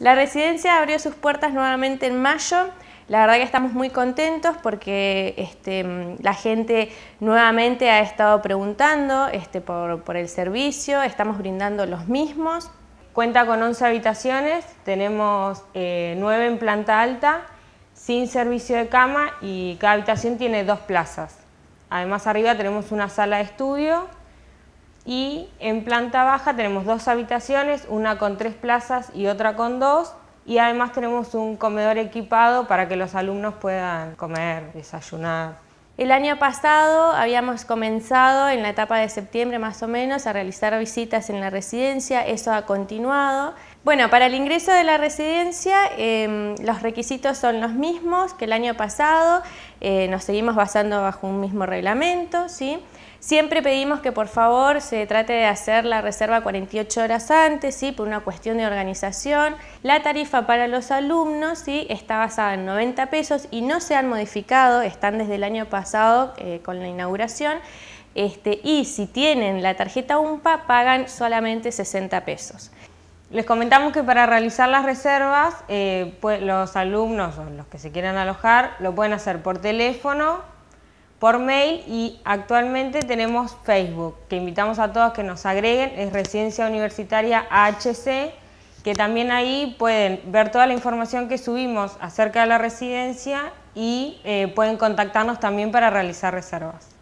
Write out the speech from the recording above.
La residencia abrió sus puertas nuevamente en mayo. La verdad que estamos muy contentos porque este, la gente nuevamente ha estado preguntando este, por, el servicio, estamos brindando los mismos. Cuenta con 11 habitaciones, tenemos eh, nueve 9 en planta alta, sin servicio de cama y cada habitación tiene dos plazas. Además arriba tenemos una sala de estudio y en planta baja tenemos dos habitaciones, una con tres plazas y otra con dos. Y además tenemos un comedor equipado para que los alumnos puedan comer, desayunar. El año pasado habíamos comenzado en la etapa de septiembre más o menos a realizar visitas en la residencia, eso ha continuado bueno, para el ingreso de la residencia em, los requisitos son los mismos que el año pasado, eh, nos seguimos basando bajo un mismo reglamento, ¿sí? Siempre pedimos que por favor se trate de hacer la reserva 48 horas antes, ¿sí? por una cuestión de organización. La tarifa para los alumnos está basada en 90 pesos y no se han modificado, están desde el año pasado eh, con la inauguración. Este, y si tienen la tarjeta UMPA pagan solamente 60 pesos. Les comentamos que para realizar las reservas, eh, pues, los alumnos o los que se quieran alojar lo pueden hacer por teléfono, por mail y actualmente tenemos Facebook, que invitamos a todos que nos agreguen, es Residencia Universitaria HC que también ahí pueden ver toda la información que subimos acerca de la residencia y eh, pueden contactarnos también para realizar reservas.